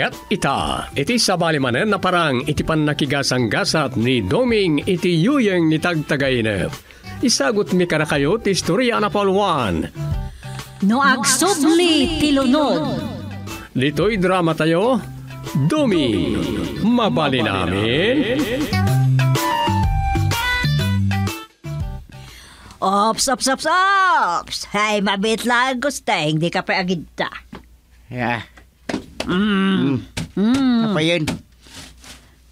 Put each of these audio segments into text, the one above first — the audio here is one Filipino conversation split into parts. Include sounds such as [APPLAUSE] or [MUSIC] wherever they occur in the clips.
ket ita. Iti sabalimanen na parang iti pannakigasang-gasat ni Doming iti yuyeng ni tagtagaynep. Isagot mi kana kayo ti istorya na Paulwan. No agsubli ti Dito'y drama tayo. Doming. mabali namin. Ops, ops, ops, ops! Hay, mabit lang gusto, hindi ka pa agita. Yeah, Mm. Mm. Apa yan?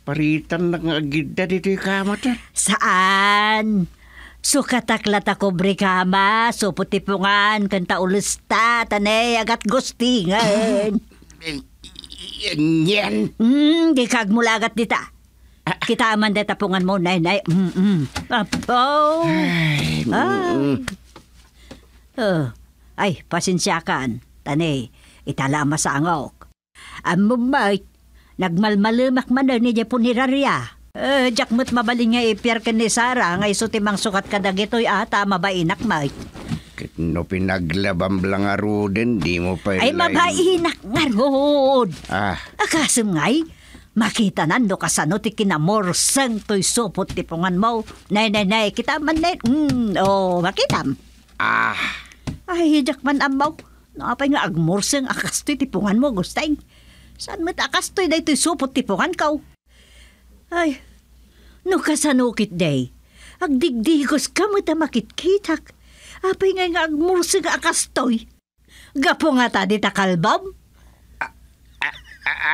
Paritan lang agida dito yung kama ta. Saan? So kataklat ako brikama, so putipungan, kanta ulista, tanay, agat gustingan. [LAUGHS] Yan. Mm, di kag mulagat dita. Ah. Kita aman de tapungan mo, nay, nay. Mm, mm. Apo. Ay, mm, ah. Mm. Oh. Ay, pasinsyakan. Tanay, itala masangaw. Amumay, nagmalmalumak man ni Japon hirarya. Uh, eh, jak mo't mabaling nga ipier ka ni Sara, ngay suti sukat ka dagitoy ata ah, mabainak mait. Kit no pinaglabam lang nga ruden, di mo pa Ay mabainak nga rod. Ah. Akasam ngay, makita nando kasano ti kinamorsang to'y supot tipungan mo. Nay, nay, nay, kita man nay. Mm, oh, makitam. Ah. Ay, jakman man amaw apay nga agmorseng akastoy tipungan mo, gustay. Saan met akastoy day to'y supot tipungan kaw? Oh. Ay, no kasanukit day. Agdigdigos ka mo ta makitkitak. Apay nga nga agmurseng akastoy. Gapo nga ta di takalbab.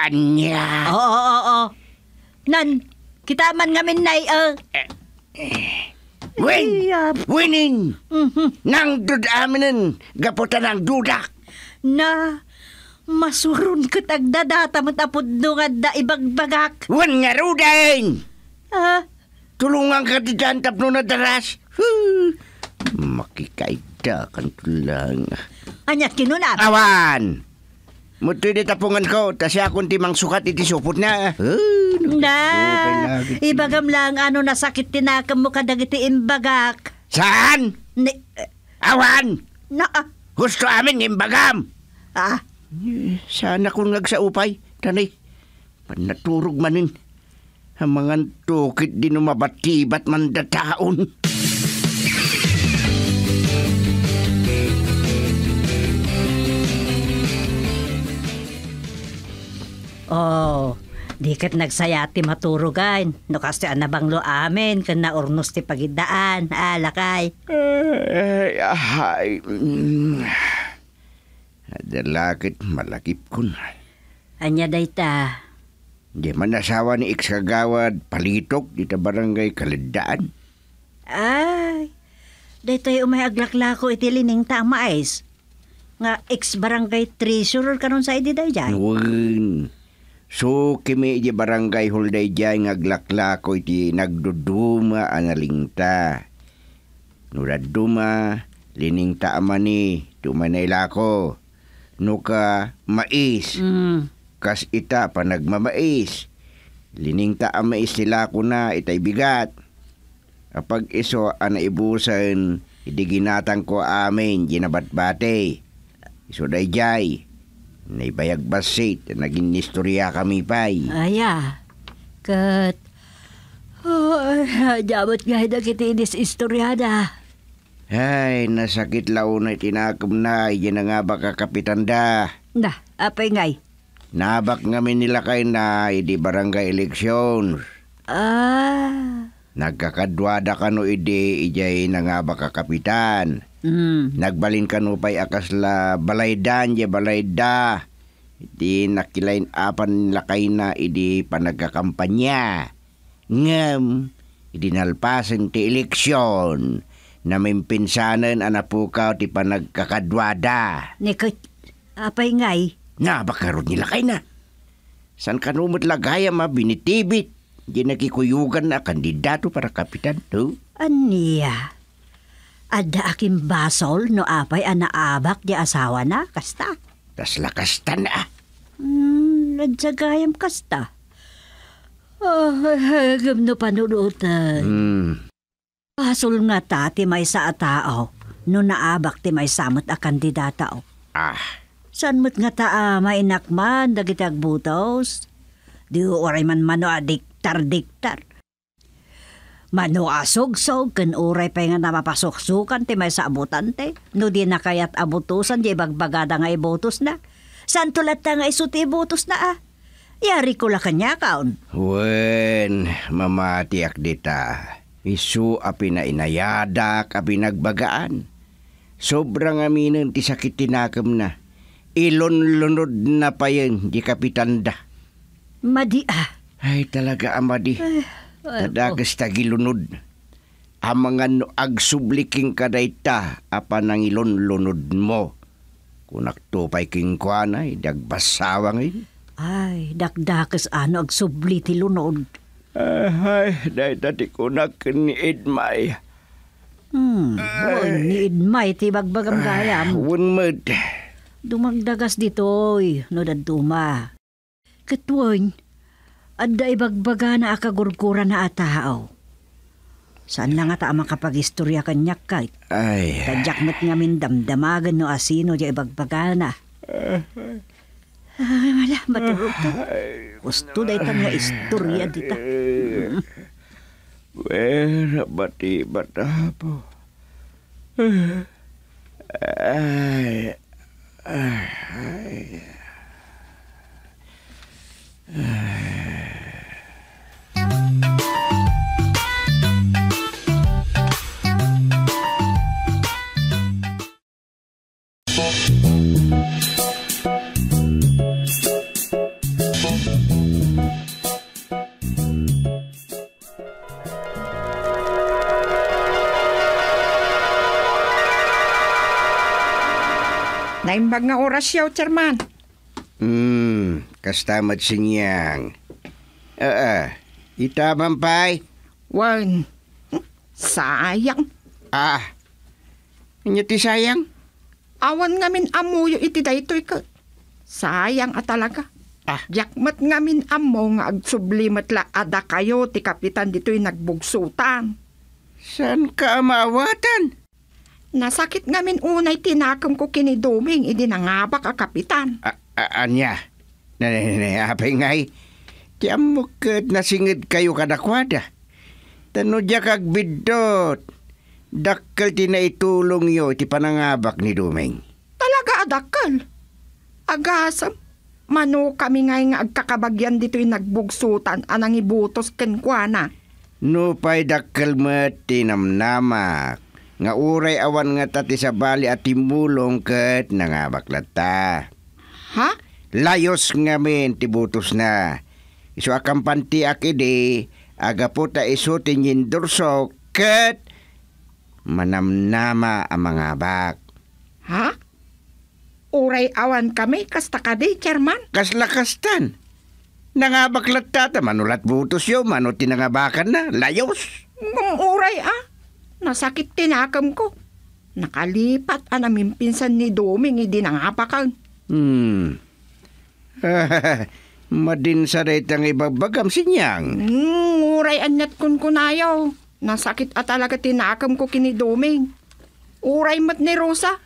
Anya? Oo, oo, oo. Nan, kita man ngamin na uh, oh. eh, eh. Win! Winin! Mm-hmm. Nang dudaminin, gaputan ang dudak na masurun kat agdadata matapod no nga ibagbagak. Wan nga rudain! Ah? Tulungan ka di dyan tapno na daras. Hmm. Makikaita kan tulang. Anya kinunap? Awan! Muti di tapungan ko, tasi akong timang sukat iti supot na. Uh, na, ibagam lang ano nasakit tinakam mo kadagiti imbagak. Saan? Ni, uh, Awan! Na, uh, Gusto amin imbagam! Ah, sana kung nagsaupay, tanay. Panaturog manin. Ang mga tukit din umabatibat man dataon. Oh, di kat nagsayati maturugan. Nukas ti anabanglo amin, kan naurnos ti pagidaan, alakay. Ah, eh, ay, ay, ay. Mm. Dalakit malakip kun. Anya dayta. Di man asawa ni Ikskagawad palitok dito barangay kalidaan. Ay, daytoy umay aglaklako iti lining tama is. Nga ex-barangay treasurer kanon sa idi dayjay. Wen. So kimi iti barangay hulday jay nga aglaklako iti nagduduma analingta. Nuraduma lining tama ni tumanay lako no mais. Mm. Kas ita pa nagmamais. Liningta ang mais sila ko na itay bigat. Apag iso ang naibusan idiginatan ko amin ginabatbate. Iso dayjay. Naibayag basit naging nistorya kami pay. Aya. Kat. Oh, [LAUGHS] jabot nga hida kiti inis istoryada. Ay, nasakit launa itinakam na, yan na nga baka kapitan da. Da, apay ngay. Nabak ngamin nila kay na, idi barangay eleksyon. Ah. Nagkakadwada ka no idi, ijay na nga baka kapitan. Mm. Nagbalin ka no pay akas la balaydan, ya balayda. Iti nakilain apan nila kay na, idi panagkakampanya. Ngam, idinalpasan ti eleksyon na mimpinsanan ang napukaw ti panagkakadwada. Nikot, apay ngay. Na, bakarod nila kay na. San kanumot lagaya mabinitibit. binitibit. nakikuyugan na kandidato para kapitan, to. Aniya. Ada aking basol no apay anaabak di asawa na, kasta. Tas lakasta na. Ah. Hmm, nadsagayam kasta. Oh, [LAUGHS] hagam no panunutan. Hmm. Pasol nga ta ti may sa atao, no naabak ti may samot a kandidatao. Oh. Ah. San mo't nga ta ah, mainakman dagitag butos? Di uray man mano a diktar diktar Mano asog-sog, kan uray pa nga napapasuksukan ti may sa abutan te. No di na kaya't abutusan, di bagbagada nga ibotos na. San tulat ta nga isuti ibotos na ah? Yari ko la kanya kaon. Wen, mamatiak dita. Isu api na inayadak, api nagbagaan. Sobrang aminan ti sakit tinakam na. Ilon-lunod na pa yun, di kapitanda. Madi ah. Ay, talaga amadi. Ah, ay, ay, Tadagas oh. tagilunod. Ang ah, mga noag subliking kadayta, apa nang ilon-lunod mo. Kunak tupay king kuanay, dagbasawang yun. Ay, dakdakas ano ah, ag subli ti lunod ay, dahil tati ko na kiniid may. Hmm, buwan ni Idmay, tibagbag ang ah, gayam. One mud. Dumagdagas ditoy, no daduma. Katwon, adda ibagbaga na akagurkura na ataaw. Oh. Saan lang ata ta makapag-istorya kanyak ka? Ay. Tadyak met nga min damdamagan no asino di ibagbaga na. Ah, ay. Ay, wala, matubog Gusto na itang nga istorya dita. Wera, bati, batapo. Ay, ay, ay. Naimbag nga oras siya, chairman. Hmm, kastamat sinyang. Ah, uh, itaman pa'y? Wan, sayang. Ah, inyo ti sayang? Awan ngamin amuyo iti daytoy ka. Sayang at talaga. Ah. Yakmat ngamin amo nga agsublimat la ada kayo ti kapitan dito'y nagbugsutan. San ka amawatan? Nasakit namin unay tinakam ko kini Duming, idinangabak a kapitan. A- a- anya, nanenapay ngay, ti amukad nasingid kayo kadakwada. Tano dya kagbidot, dakkal ti naitulong yo ti panangabak ni Duming. Talaga adakkal? Ah, Agasam, mano kami ngay nga agkakabagyan dito dito'y nagbugsutan anang ibutos kenkwana. No pa'y dakkal mo tinamnamak nga uray awan nga tati sa bali at timulong kat nangabaklat ta. Ha? Layos nga men tibutos na. Iso akang akide, aga po ta iso tinyin durso kat manamnama ang mga bak. Ha? Uray awan kami kasta kadi, chairman? Kasla kastan. Nangabaklat tata, manulat butos yo, manuti nangabakan na, layos. Ng mm, uray ah. Nasakit tinakam ko. Nakalipat anamin pinsan ni Doming nangapakan. Hmm. [LAUGHS] Madin rin ang ibabagam sinyang. Hmm, uray anyat kun kunayo. Nasakit at talaga tinakam ko kiniduming. Uray mat ni Rosa.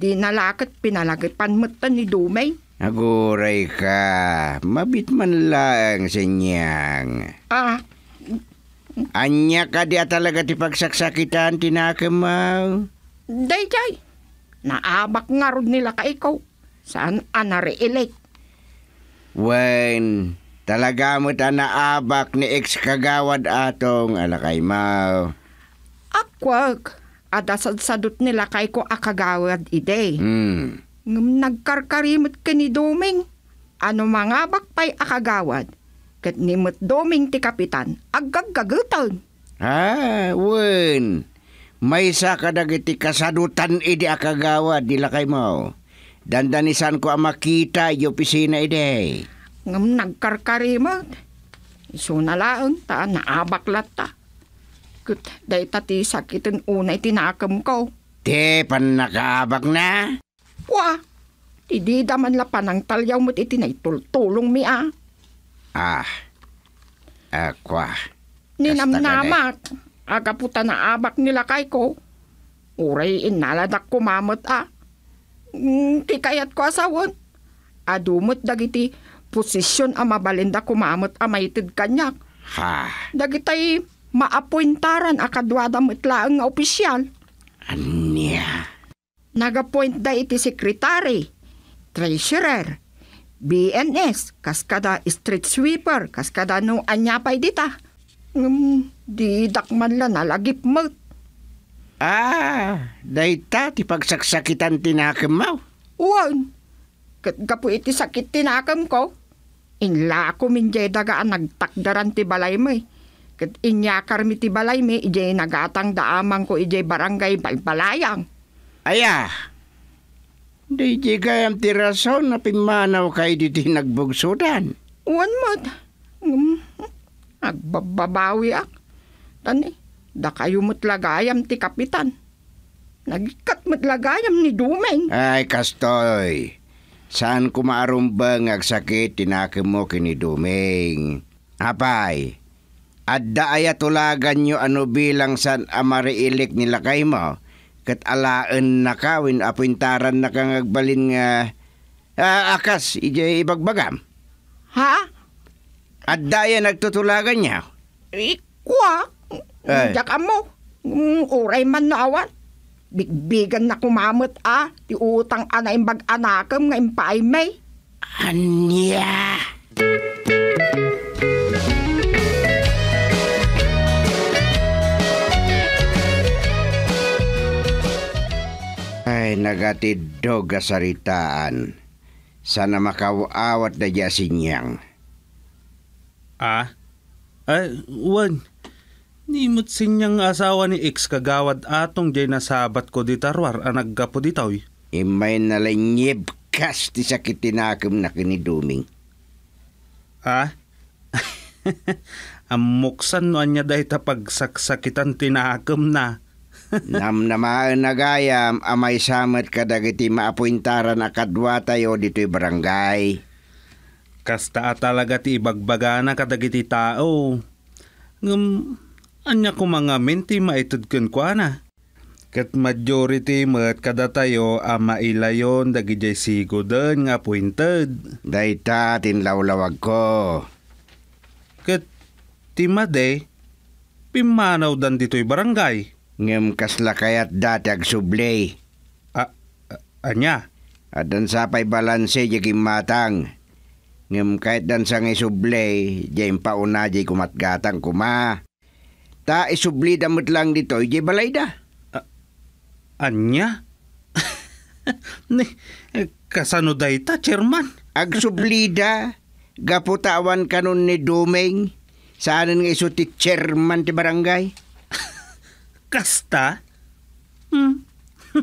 Di nalakat pinalagat mat ni Dumay. Aguray ka. Mabit man lang sinyang. Ah, Anya ka di talaga ti pagsaksakitan tinakamaw. Day, day. Naabak nga rod nila ka ikaw. Saan anare elect? Wen, talaga mo ta naabak ni ex kagawad atong alakay maw. Akwag, adasadsadot nila kay ko akagawad ah, ide. Hmm. Ngam nagkarkarimot ka ni Doming, ano mga bakpay akagawad, ah, Kat nimot doming ti kapitan, aggagagatan. Ah, wen. May sa kadagiti kasadutan idi akagawa dila kay mo. Dandanisan ko ang makita i opisina idi. Ngam nagkarkarima. Iso na laang ta naabak ta. Kut day tati sakitin unay tinakam ko. Te, pan nakaabak na? Wah, Tidida man la panang talyaw mo't itinay tultulong mi ah. Ah. Akwa. Ninamnamak. Aga puta na abak nila kay ko. Uray inaladak kumamat ah. Mm, ti kayat ko asawon. Adumot dagiti posisyon a mabalinda kumamat a ah, maitid kanyak. Ha. Dagitay maapointaran a kadwada mitlaang nga opisyal. Anya. Nagapoint da iti sekretary, treasurer, BNS, kaskada street sweeper, kaskada no anyapay dita. Um, di dakman la nalagip mo. Ah, dayta ti pagsaksakitan tinakam mo. Uwan, kapo iti sakit tinakam ko. Inla ako minjay dagaan nagtakdaran ti balay mo eh. Kat inyakar mi ti balay mi, eh, ijay nagatang daamang ko ijay barangay balbalayang. Aya, Di jigay ang tirason na pimanaw kay diti nagbugsudan. Uwan mo't. Um, agbababawi ak. Tani, da kayo mo't lagayam ti kapitan. Nagikat mo't ni Dumeng. Ay, kastoy. Saan kumarumbang agsakit tinakim mo kini Dumeng? Apay, adda tulagan nyo ano bilang san amariilik nila kay mo kat alaan na ka apuntaran apintaran na kang nga uh, akas ijay ibagbagam. Ha? At daya nagtutulagan niya. Ikwa? Ay. Diyak mo. Mm, uray man na naawan. Bigbigan na kumamot ah. Ti utang ana imbag anakam nga impaay may. Anya. Anya. nagatid do gasaritaan. Sana makawawat na dya sinyang. Ah? Ay, ah, wan. Nimot sinyang asawa ni ex kagawad atong jay nasabat ko di tarwar anag gapo di taw. Eh. Imay nalanyib kas ti sakit tinakam na kiniduming. Ah? [LAUGHS] Amuksan no anya dahi tapag saksakitan tinakam na Namnamaan nagayam amay samat kadagiti maapuintaran akadwa tayo dito'y barangay. Kasta talaga ti ibagbagana kadagiti tao. Ngum, anya ko mga menti maitod kun kwa na. Kat majority mat kada tayo ama ilayon dagijay sigudan nga pointed. Dayta tinlawlawag ko. Kat timade, pimanaw dan dito'y barangay ngem kaslakayat datag sublay. A, a anya? Adan sa pay balanse jagim matang. Ngem kahit dan sa ngay sublay, jayim pauna jay kumatgatang kuma. Ta isubli damot lang dito, jay balay da. A, anya? [LAUGHS] Kasano da ita, chairman? ag Agsublida, gaputawan kanon ni Duming. Saan nga iso ti chairman ti barangay? kasta? Hmm. [LAUGHS]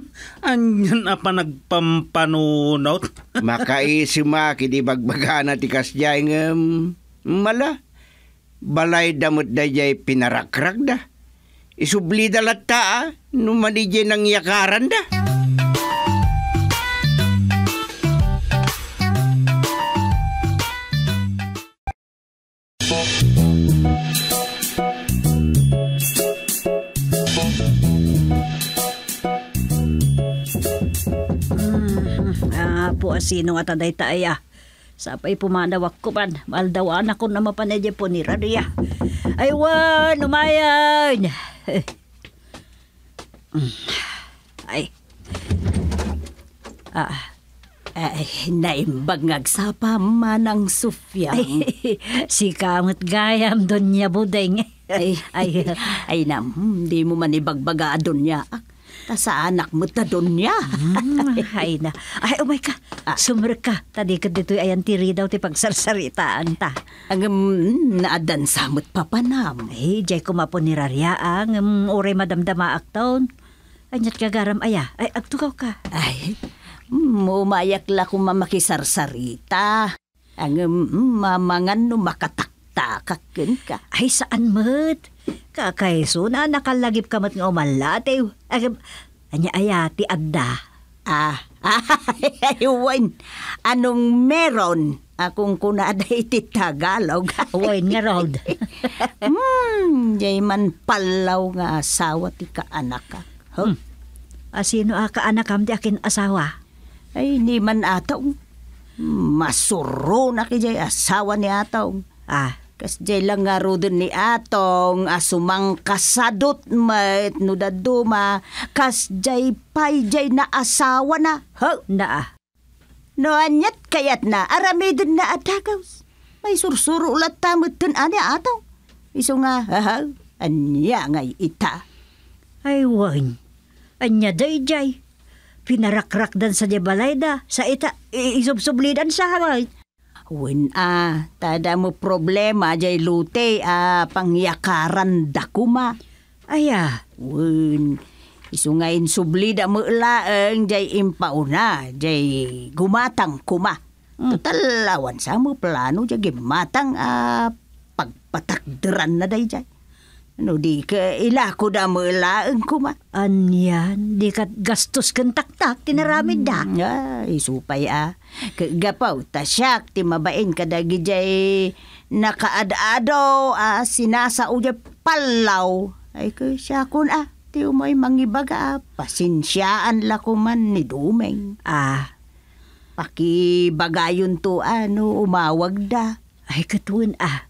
Anyan na pa nagpampanunot. [LAUGHS] Makaisima, kidibagbaga na ti kasjay eh, ng um, mala. Balay damot da jay pinarakrag da. Isubli da latta, ah, numanijay ng yakaran da. asino nga taday taaya. Ah. Sapay pumanawak ko pan, mahal daw anak na mapanadya po ni Raria. Ah. Aywan, umayan! [SIGHS] Ay. Ah, ay, naimbag ngagsapa manang Sofia. [LAUGHS] si kamot gayam doon niya budeng. ay, ay, ay nam, di mo man ibagbaga doon niya. Ak, ta sa anak mo ta doon niya. mm, ay na. Ay, oh ah. umay ka. Ah. Sumar ka. Tadi ka dito ayan tiri daw ti pagsarsaritaan ta. Ang um, naadan samot papanam. Ay, jay kumapo ni Rariaang. Um, mm, ure madamdama aktaon. Anyat kagaram aya. Ay, agtukaw ka. Ay, mm, umayak la kung mamakisarsarita. Ang um, mamangan no makatakta kakin ka. Ay, saan mo't? Kakaiso na nakalagip kamat nga umalate. Anya ayati agda. Ah, aywan. [LAUGHS] Anong meron? Akong kuna iti Tagalog. Uwain [LAUGHS] nga Rod. hmm, yay man palaw nga asawa ti kaanak ka. Huh? Hmm. Asino ah, a ah, kaanak am di akin asawa? Ay, ni man ataw. Masuro na kay asawa ni ataw. Ah, Kas jay lang nga rudin ni atong asumang ah, kasadot mait no daduma. Kas jay pay jay na asawa na. Ho na ah. No anyat kayat na aramidin na atagos May sursuro ulat tamot dun ani atong. Iso nga hahaw. Anya ngay ita. Ay wain. Anya day jay. Pinarakrak dan sa jabalay da. Sa ita. Isubsublidan sa hawal. When a, ah, tada mo problema jay lute a ah, pangyakaran kuma. Aya, when isungayin subli da mo laeng jay impauna jay gumatang kuma. Mm. Tutalawan sa mo plano jay gimatang a ah, pagpatakderan na day jay. No di ka ila ko da mulaeng ko ma. Anyan, di ka gastos kan taktak tinaramid mm, da. Mm, ay, supay ah. Kagapaw tasyak timabain mabain ka da gijay nakaadado ah, sinasa uya palaw. Ay ko siya kun ah. Ti umay mangibaga ah. Pasinsyaan la ko man ni Dumeng. Ah, pakibagayon to ano umawag da. Ay katuan ah.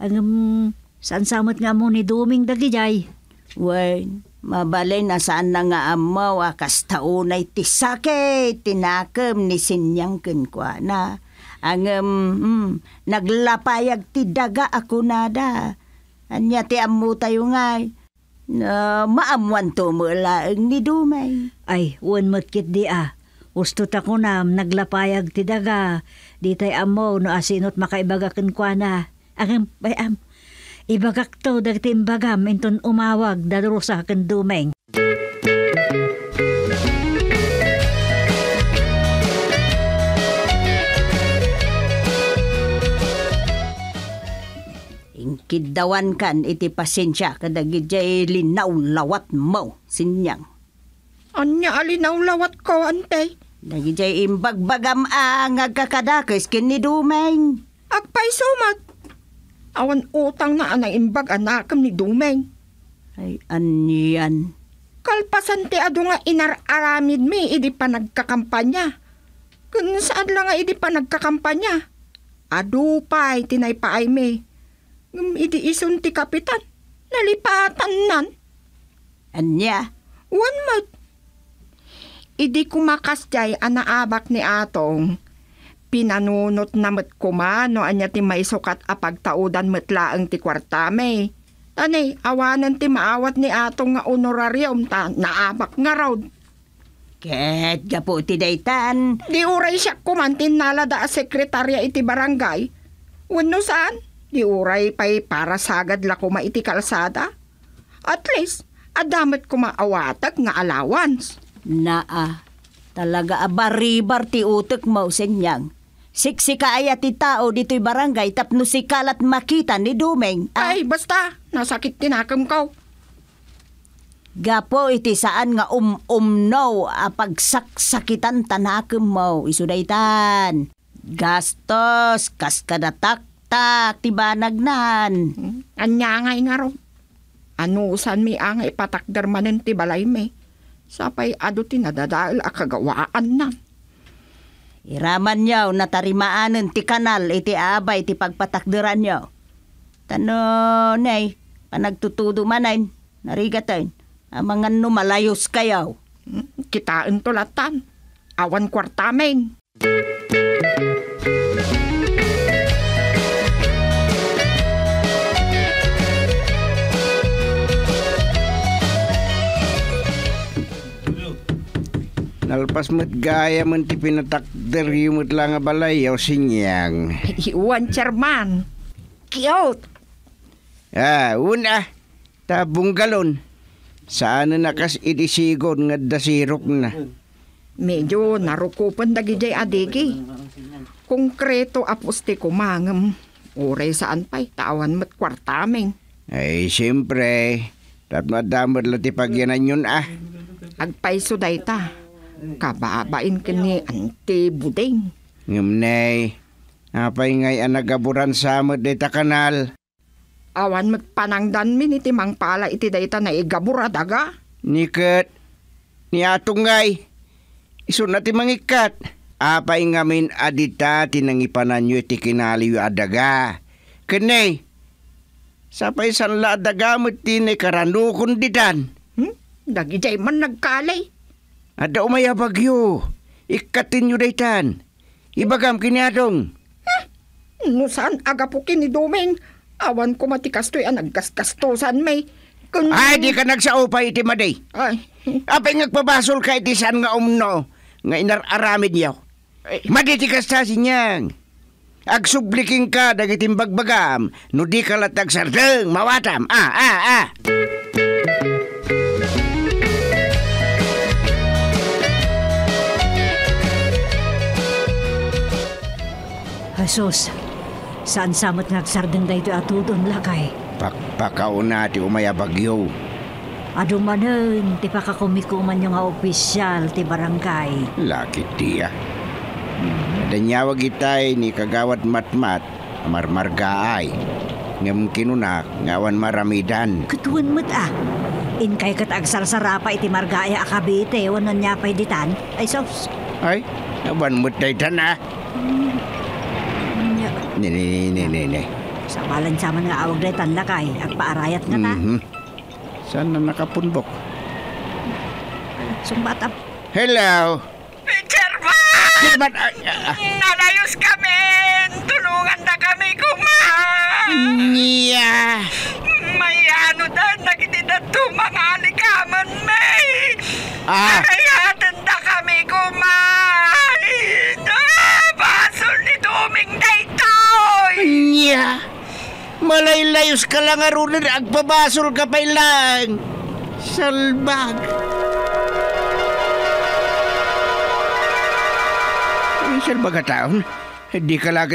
Ang um, Saan samot nga mo ni Duming dagijay? Way, mabalay na saan na nga amaw akas ah, taunay tisake tinakam ni sinyang kenkwa na. Ang um, mm, naglapayag ti daga ako nada. Anya ti amu tayo ngay. Na uh, maamuan to mo laeng ni Dumay. Ay, uwan matkit di ah. Gusto ta ko na naglapayag ti daga. Di tayo amaw no asinot makaibaga kenkwa na. Ang, bayam. am, Ibagakto dagiti imbagam inton umawag darusa ken dumeng. Ingkidawan kan iti pasensya kadagid jay linaw lawat mo sinyang. Anya alinaw lawat ko antay. Dagid jay imbagbagam a ah, ngagkakadakes ken ni dumeng. Agpay sumat awan utang na anang imbag anakam ni Dumeng. Ay, aniyan. Kalpasan ti ado nga inararamid mi, idi pa nagkakampanya. Kun saan lang nga idi pa nagkakampanya? Ado pa'y tinaypaay mi. Idi isun ti kapitan, nalipatan nan. Anya? One month. Idi kumakas jay anaabak ni atong Pinanunot na met kumano anya ti maisukat a apagtaudan metlaeng ti kwartame. Tani, awanan ti maawat ni atong nga honorarium ta naabak nga raw. Ket, gapo ti daytan. Di uray siya kumantin nalada a sekretarya iti barangay. Wano saan? Di uray pa'y para sagad la kuma iti kalsada. At least, adamat kuma awatag nga allowance. Naa, talaga abaribar ti utek mauseng niyang. Siksika ay ati tao dito'y barangay tapno si kalat makita ni Dumeng. Ah, Ay, basta. Nasakit tinakam ko. gapo iti saan nga um-umno apagsak-sakitan ah, tanakem mo. isudaitan. Gastos, kas kadataktak, tibanagnan. Hmm? Anya nga nga ro. Ano usan mi ang ipatakder manen ti balay Sapay adu ti nadadaal akagawaan nan. Iraman yaw na tarimaanan ti kanal iti abay ti pagpatakderan yaw. Tano nay, panagtutudo manayn, narigatayn, amangan no malayos kayaw. Hmm, Kitaan tulatan, awan kwartamen. Music Nalpas mo't gaya man ti pinatakder yumot lang nga balay yaw sinyang. [LAUGHS] Iwan, Charman. Cute. Ah, una. Tabong galon. Saan na nakas idisigon nga dasirok na. Medyo narukupan dagiday adiki. Konkreto apos ti kumangam. Ure saan pa'y tawan mat kwartaming. Ay, siyempre. Tatmadamad la ti pagyanan yun ah. Agpaiso day ta. Kababain kini Ante Budeng. Ngumnay, apay ngay anagaburan sa amod dita kanal. Awan magpanangdan mi ni timang pala iti dayta na igabura daga. Nikat, ni atong ngay. Iso na ti mangikat. Apay ngamin adita tinangipanan nyo iti kinaliw adaga. Kanay, sapay sanla adaga mo ti ni karanukon ditan. Hmm? Dagijay man nagkalay. Ada umaya bagyo. Ikatin yu daytan. Ibagam kini adong. Huh? Eh, no, saan aga po kini Awan ko matikastoy ang eh, nagkaskastosan may. Kun... Ay, di ka nagsaupay iti maday. Ay. Apay nagpabasol ka iti saan nga umno. Nga inararamid yaw. Maditikastasin niyang. Agsubliking ka dagiting bagbagam, no di kalatag sardeng, mawatam, ah, ah, ah. Sus, saan samot ngagsardan da ito atudon lakay? Pakpakauna ti umaya bagyo. manen ti pakakumikuman yung nga opisyal ti barangay. Laki tiya. Hmm. Danyawa ni kagawat matmat marmargaay. Ngam kinunak ngawan maramidan. Katuan mat ah. In kay katagsarsarapa iti margaay akabite wanan niya pay ditan. Ay sos. Ay, naban mat daytan ah. Ni, ni, ni, ni, ni, Sa walan nga awag retan lakay, at paarayat nga ta. Mm-hmm. Saan na nakapunbok? Sumbatap. Hello! German! German! Uh, uh, Nalayos kami! Tulungan na kami kumahan! Yeah! May ano dahil nakitidat mga alikaman, may! Ah! Kaya tanda kami malaylayos ka lang arunin, agpabasol ka pa ilang. Salbag. Ay, salbag ka taon. Hindi ka lang...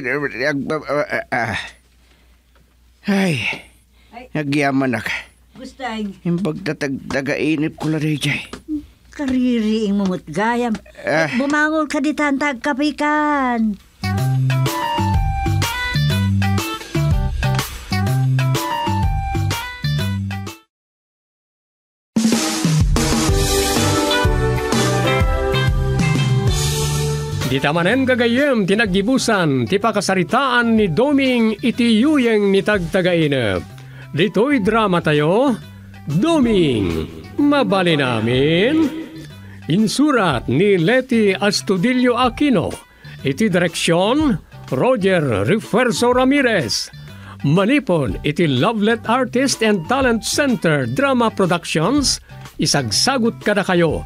Ah, ah. Ay, nagyaman na ka. Gustay. Yung pagtatagtagainip ko la rin Kaririing mumutgayam. Uh, ah. Bumangol ka di tantag kapikan. Kita manem gagayem tinaggibusan ti pakasaritaan ni Doming iti yuyeng ni tagtagainep. Ditoy drama tayo, Doming, mabali namin. Insurat ni Leti Astudillo Aquino, iti direksyon Roger Refuerzo Ramirez. Manipon iti Lovelet Artist and Talent Center Drama Productions, isagsagot kada kayo